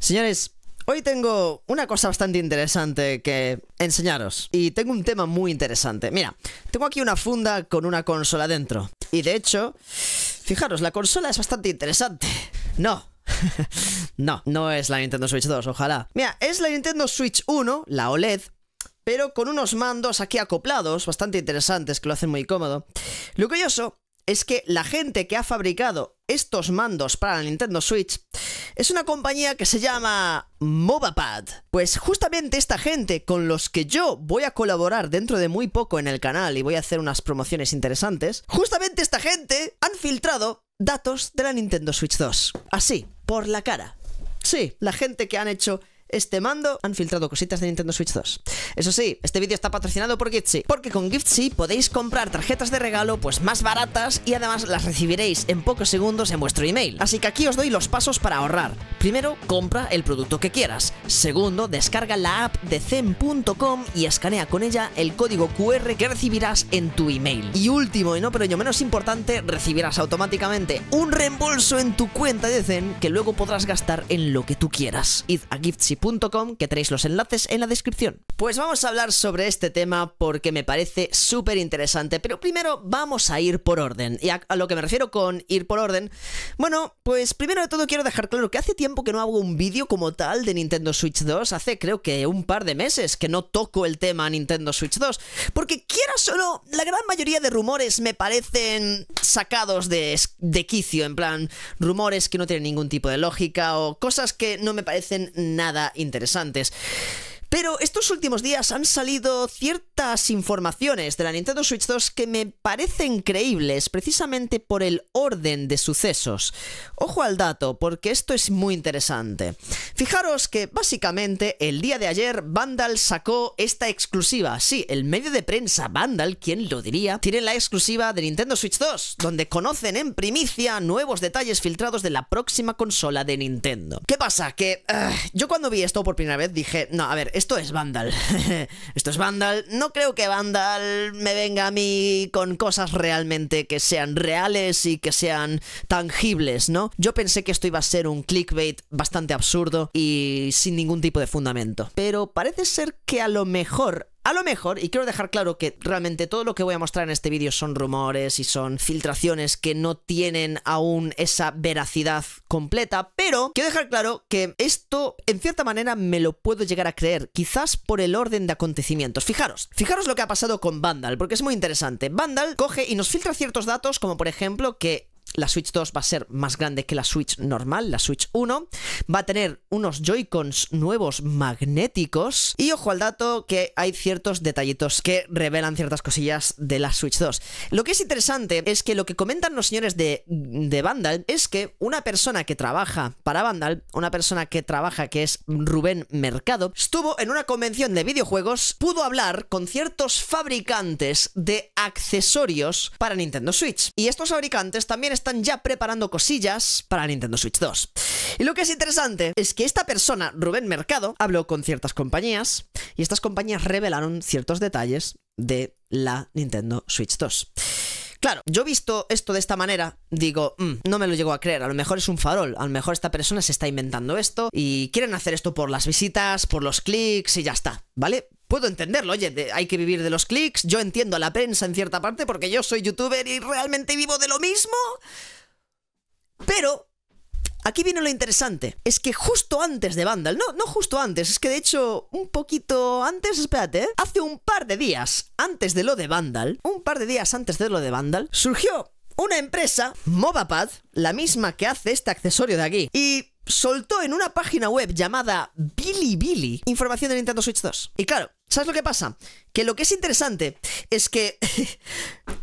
Señores, hoy tengo una cosa bastante interesante que enseñaros. Y tengo un tema muy interesante. Mira, tengo aquí una funda con una consola dentro. Y de hecho, fijaros, la consola es bastante interesante. No, no, no es la Nintendo Switch 2, ojalá. Mira, es la Nintendo Switch 1, la OLED, pero con unos mandos aquí acoplados, bastante interesantes, que lo hacen muy cómodo. Lo curioso es que la gente que ha fabricado estos mandos para la Nintendo Switch es una compañía que se llama Mobapad. Pues justamente esta gente con los que yo voy a colaborar dentro de muy poco en el canal y voy a hacer unas promociones interesantes, justamente esta gente han filtrado datos de la Nintendo Switch 2. Así, por la cara. Sí, la gente que han hecho este mando han filtrado cositas de Nintendo Switch 2. Eso sí, este vídeo está patrocinado por Giftsy, porque con Giftsy podéis comprar tarjetas de regalo pues más baratas y además las recibiréis en pocos segundos en vuestro email. Así que aquí os doy los pasos para ahorrar. Primero, compra el producto que quieras. Segundo, descarga la app de zen.com y escanea con ella el código QR que recibirás en tu email. Y último, y no pero yo menos importante, recibirás automáticamente un reembolso en tu cuenta de Zen que luego podrás gastar en lo que tú quieras. Id a Giftsy.com que tenéis los enlaces en la descripción. Pues vamos a hablar sobre este tema porque me parece súper interesante, pero primero vamos a ir por orden. Y a, lo que me refiero con ir por orden, bueno, pues primero de todo quiero dejar claro que hace tiempo que no hago un vídeo como tal de Nintendo Switch 2, hace creo que un par de meses que no toco el tema Nintendo Switch 2, porque quiera solo, la gran mayoría de rumores me parecen sacados de, de quicio, en plan, rumores que no tienen ningún tipo de lógica o cosas que no me parecen nada interesantes. Pero estos últimos días han salido ciertas informaciones de la Nintendo Switch 2 que me parecen creíbles precisamente por el orden de sucesos. Ojo al dato, porque esto es muy interesante. Fijaros que básicamente el día de ayer Vandal sacó esta exclusiva. Sí, el medio de prensa Vandal, ¿quién lo diría? Tiene la exclusiva de Nintendo Switch 2, donde conocen en primicia nuevos detalles filtrados de la próxima consola de Nintendo. ¿Qué pasa? Que ah, yo cuando vi esto por primera vez dije, no, a ver, esto es Vandal. Esto es Vandal. No creo que Vandal me venga a mí con cosas realmente que sean reales y que sean tangibles, ¿no? Yo pensé que esto iba a ser un clickbait bastante absurdo y sin ningún tipo de fundamento. Pero parece ser que a lo mejor a lo mejor, y quiero dejar claro que realmente todo lo que voy a mostrar en este vídeo son rumores y son filtraciones que no tienen aún esa veracidad completa, pero quiero dejar claro que esto en cierta manera me lo puedo llegar a creer, quizás por el orden de acontecimientos. Fijaros, fijaros lo que ha pasado con Vandal, porque es muy interesante. Vandal coge y nos filtra ciertos datos, como por ejemplo que la Switch 2 va a ser más grande que la Switch normal, la Switch 1. Va a tener unos Joy-Cons nuevos magnéticos. Y ojo al dato que hay ciertos detallitos que revelan ciertas cosillas de la Switch 2. Lo que es interesante es que lo que comentan los señores de, Vandal es que una persona que trabaja para Vandal, una persona que trabaja que es Rubén Mercado, estuvo en una convención de videojuegos, pudo hablar con ciertos fabricantes de accesorios para Nintendo Switch. Y estos fabricantes también están ya preparando cosillas para Nintendo Switch 2. Y lo que es interesante es que esta persona, Rubén Mercado, habló con ciertas compañías y estas compañías revelaron ciertos detalles de la Nintendo Switch 2. Claro, yo visto esto de esta manera, digo, mm, no me lo llego a creer, a lo mejor es un farol, a lo mejor esta persona se está inventando esto y quieren hacer esto por las visitas, por los clics y ya está, ¿vale? puedo entenderlo, oye, hay que vivir de los clics, yo entiendo a la prensa en cierta parte porque yo soy youtuber y realmente vivo de lo mismo. Pero Aquí viene lo interesante. Es que justo antes de Vandal, no, no justo antes, es que de hecho un poquito antes, espérate, ¿eh? hace un par de días antes de lo de Vandal, un par de días antes de lo de Vandal, surgió una empresa, Mobapad, la misma que hace este accesorio de aquí, y soltó en una página web llamada Billy Billy información de Nintendo Switch 2. Y claro, ¿Sabes lo que pasa? Que lo que es interesante es que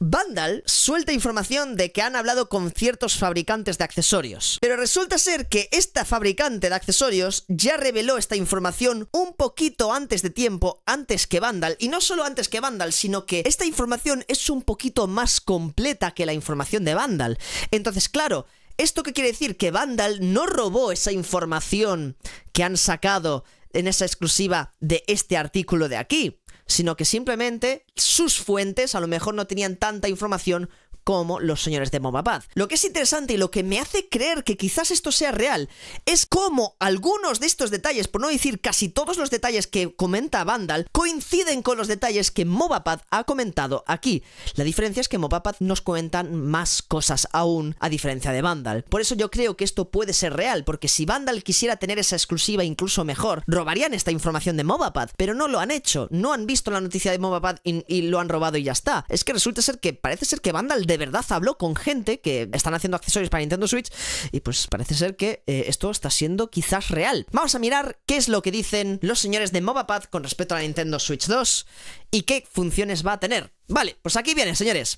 Vandal suelta información de que han hablado con ciertos fabricantes de accesorios. Pero resulta ser que esta fabricante de accesorios ya reveló esta información un poquito antes de tiempo, antes que Vandal. Y no solo antes que Vandal, sino que esta información es un poquito más completa que la información de Vandal. Entonces, claro, ¿esto qué quiere decir? Que Vandal no robó esa información que han sacado en esa exclusiva de este artículo de aquí, sino que simplemente sus fuentes a lo mejor no tenían tanta información como los señores de Mobapad. Lo que es interesante y lo que me hace creer que quizás esto sea real es cómo algunos de estos detalles, por no decir casi todos los detalles que comenta Vandal, coinciden con los detalles que Mobapad ha comentado aquí. La diferencia es que Mobapad nos cuentan más cosas aún, a diferencia de Vandal. Por eso yo creo que esto puede ser real, porque si Vandal quisiera tener esa exclusiva incluso mejor, robarían esta información de Mobapad, pero no lo han hecho, no han visto la noticia de Mobapad y lo han robado y ya está. Es que resulta ser que parece ser que Vandal de verdad habló con gente que están haciendo accesorios para Nintendo Switch y pues parece ser que eh, esto está siendo quizás real. Vamos a mirar qué es lo que dicen los señores de Mobapad con respecto a la Nintendo Switch 2 y qué funciones va a tener. Vale, pues aquí viene, señores.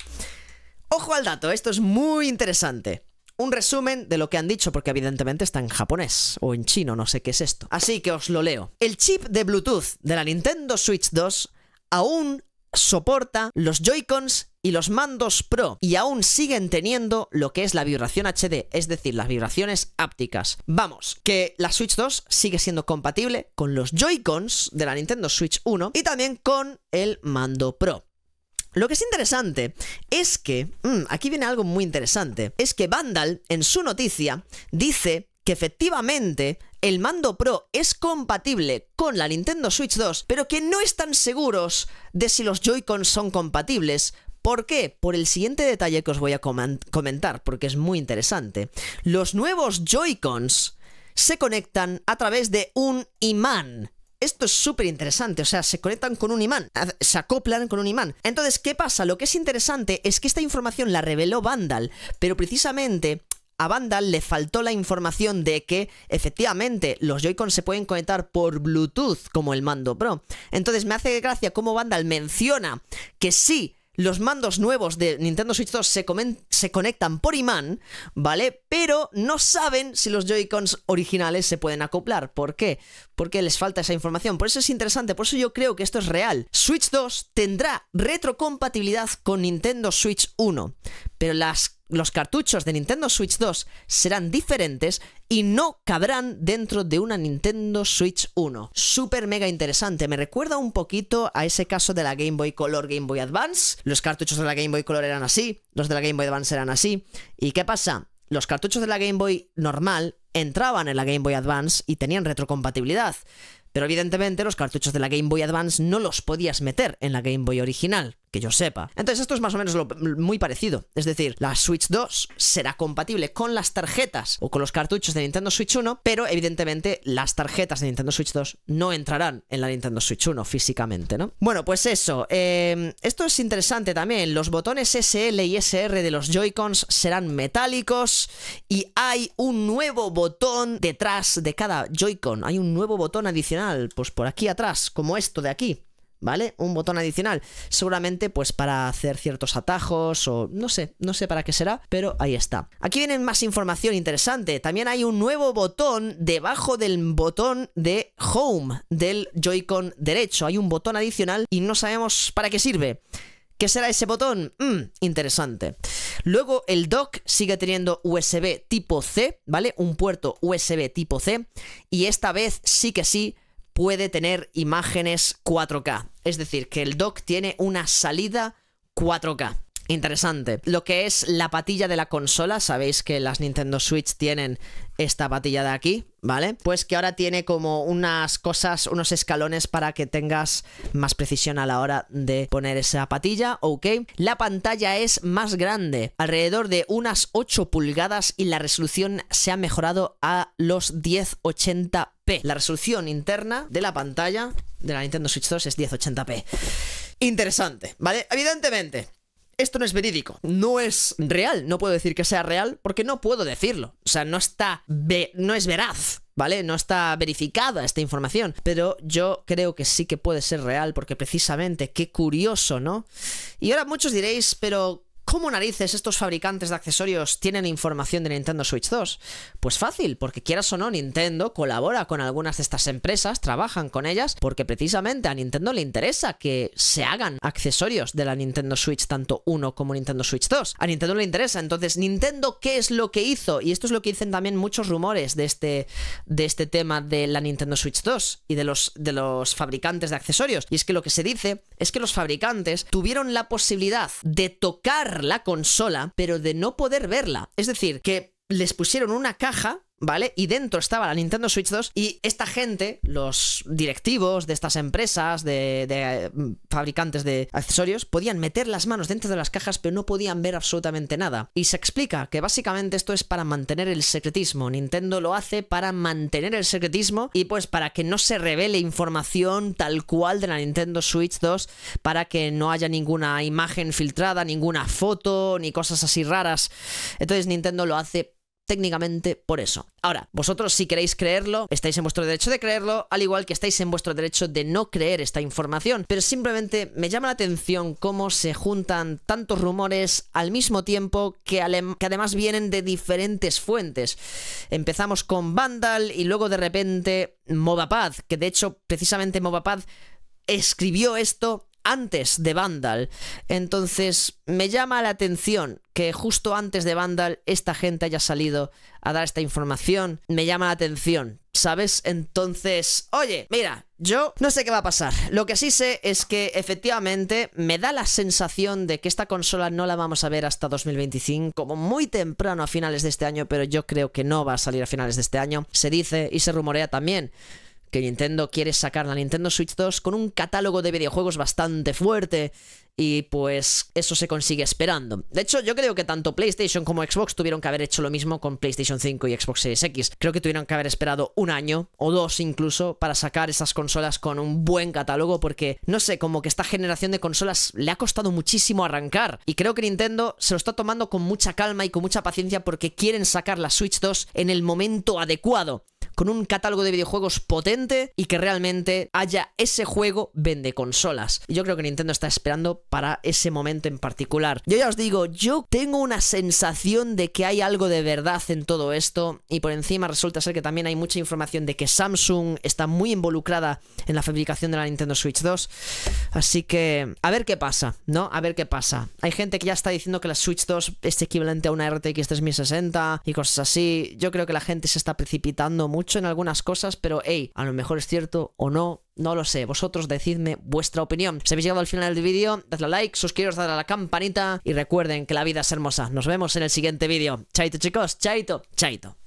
Ojo al dato, esto es muy interesante un resumen de lo que han dicho, porque evidentemente está en japonés o en chino, no sé qué es esto. Así que os lo leo. El chip de Bluetooth de la Nintendo Switch 2 aún soporta los Joy-Cons y los mandos Pro y aún siguen teniendo lo que es la vibración HD, es decir, las vibraciones ápticas. Vamos, que la Switch 2 sigue siendo compatible con los Joy-Cons de la Nintendo Switch 1 y también con el mando Pro. Lo que es interesante es que, mm, aquí viene algo muy interesante, es que Vandal en su noticia dice que efectivamente el mando Pro es compatible con la Nintendo Switch 2, pero que no están seguros de si los Joy-Cons son compatibles. ¿Por qué? Por el siguiente detalle que os voy a comentar, porque es muy interesante. Los nuevos Joy-Cons se conectan a través de un imán. Esto es súper interesante, o sea, se conectan con un imán, se acoplan con un imán. Entonces, ¿qué pasa? Lo que es interesante es que esta información la reveló Vandal, pero precisamente a Vandal le faltó la información de que efectivamente los Joy-Con se pueden conectar por Bluetooth como el mando Pro. Entonces me hace gracia cómo Vandal menciona que sí, los mandos nuevos de Nintendo Switch 2 se, se conectan por imán, ¿vale? Pero no saben si los Joy-Cons originales se pueden acoplar. ¿Por qué? Porque les falta esa información. Por eso es interesante, por eso yo creo que esto es real. Switch 2 tendrá retrocompatibilidad con Nintendo Switch 1, pero las los cartuchos de Nintendo Switch 2 serán diferentes y no cabrán dentro de una Nintendo Switch 1. Súper mega interesante, me recuerda un poquito a ese caso de la Game Boy Color, Game Boy Advance. Los cartuchos de la Game Boy Color eran así, los de la Game Boy Advance eran así. ¿Y qué pasa? Los cartuchos de la Game Boy normal entraban en la Game Boy Advance y tenían retrocompatibilidad. Pero evidentemente los cartuchos de la Game Boy Advance no los podías meter en la Game Boy original que yo sepa. Entonces esto es más o menos lo, muy parecido. Es decir, la Switch 2 será compatible con las tarjetas o con los cartuchos de Nintendo Switch 1, pero evidentemente las tarjetas de Nintendo Switch 2 no entrarán en la Nintendo Switch 1 físicamente, ¿no? Bueno, pues eso. Em, esto es interesante también. Los botones SL y SR de los Joy-Cons serán metálicos y hay un nuevo botón detrás de cada Joy-Con. Hay un nuevo botón adicional, pues por aquí atrás, como esto de aquí. ¿vale? Un botón adicional, seguramente pues para hacer ciertos atajos o no sé, no sé para qué será, pero ahí está. Aquí viene más información interesante, también hay un nuevo botón debajo del botón de Home del Joy-Con derecho, hay un botón adicional y no sabemos para qué sirve. ¿Qué será ese botón? Mm, interesante. Luego el dock sigue teniendo USB tipo C, ¿vale? Un puerto USB tipo C. Y esta vez sí que sí puede tener imágenes 4K. Es decir, que el dock tiene una salida 4K. Interesante. Lo que es la patilla de la consola, sabéis que las Nintendo Switch tienen esta patilla de aquí, ¿vale? Pues que ahora tiene como unas cosas, unos escalones para que tengas más precisión a la hora de poner esa patilla, ok. La pantalla es más grande, alrededor de unas 8 pulgadas y la resolución se ha mejorado a los 1080p. La resolución interna de la pantalla de la Nintendo Switch 2 es 1080p. Interesante, ¿vale? Evidentemente, esto no es verídico, no es real, no puedo decir que sea real porque no puedo decirlo, o sea, no está, no es veraz. ¿Vale? No está verificada esta información, pero yo creo que sí que puede ser real porque precisamente, qué curioso, ¿no? Y ahora muchos diréis, pero ¿Cómo narices estos fabricantes de accesorios tienen información de Nintendo Switch 2? Pues fácil, porque quieras o no, Nintendo colabora con algunas de estas empresas, trabajan con ellas, porque precisamente a Nintendo le interesa que se hagan accesorios de la Nintendo Switch tanto 1 como Nintendo Switch 2. A Nintendo le interesa, entonces, ¿Nintendo qué es lo que hizo? Y esto es lo que dicen también muchos rumores de este, de este tema de la Nintendo Switch 2 y de los, de los fabricantes de accesorios. Y es que lo que se dice es que los fabricantes tuvieron la posibilidad de tocar la consola, pero de no poder verla. Es decir, que les pusieron una caja ¿vale? Y dentro estaba la Nintendo Switch 2 y esta gente, los directivos de estas empresas, de, mm, fabricantes de accesorios, podían meter las manos dentro de las cajas pero no podían ver absolutamente nada. Y se explica que básicamente esto es para mantener el secretismo. Nintendo lo hace para mantener el secretismo y pues para que no se revele información tal cual de la Nintendo Switch 2, para que no haya ninguna imagen filtrada, ninguna foto ni cosas así raras. Entonces Nintendo lo hace técnicamente por eso. Ahora, vosotros si queréis creerlo, estáis en vuestro derecho de creerlo, al igual que estáis en vuestro derecho de no creer esta información, pero simplemente me llama la atención cómo se juntan tantos rumores al mismo tiempo que, además vienen de diferentes fuentes. Empezamos con Vandal y luego de repente Movapad, que de hecho precisamente Movapad escribió esto antes de Vandal. Entonces me llama la atención que justo antes de Vandal esta gente haya salido a dar esta información. Me llama la atención, ¿sabes? Entonces, oye, mira, yo no sé qué va a pasar. Lo que sí sé es que efectivamente me da la sensación de que esta consola no la vamos a ver hasta 2025, como muy temprano a finales de este año, pero yo creo que no va a salir a finales de este año. Se dice y se rumorea también que Nintendo quiere sacar la Nintendo Switch 2 con un catálogo de videojuegos bastante fuerte y pues eso se consigue esperando. De hecho, yo creo que tanto PlayStation como Xbox tuvieron que haber hecho lo mismo con PlayStation 5 y Xbox Series X. Creo que tuvieron que haber esperado un año o dos incluso para sacar esas consolas con un buen catálogo porque, no sé, como que esta generación de consolas le ha costado muchísimo arrancar y creo que Nintendo se lo está tomando con mucha calma y con mucha paciencia porque quieren sacar la Switch 2 en el momento adecuado con un catálogo de videojuegos potente y que realmente haya ese juego vende consolas. Yo creo que Nintendo está esperando para ese momento en particular. Yo ya os digo, yo tengo una sensación de que hay algo de verdad en todo esto y por encima resulta ser que también hay mucha información de que Samsung está muy involucrada en la fabricación de la Nintendo Switch 2. Así que a ver qué pasa, ¿no? A ver qué pasa. Hay gente que ya está diciendo que la Switch 2 es equivalente a una RTX 3060 y cosas así. Yo creo que la gente se está precipitando mucho en algunas cosas, pero hey, a lo mejor es cierto o no, no lo sé, vosotros decidme vuestra opinión. Si habéis llegado al final del vídeo, dadle a like, suscribiros, dadle a la campanita y recuerden que la vida es hermosa. Nos vemos en el siguiente vídeo. Chaito chicos, chaito, chaito.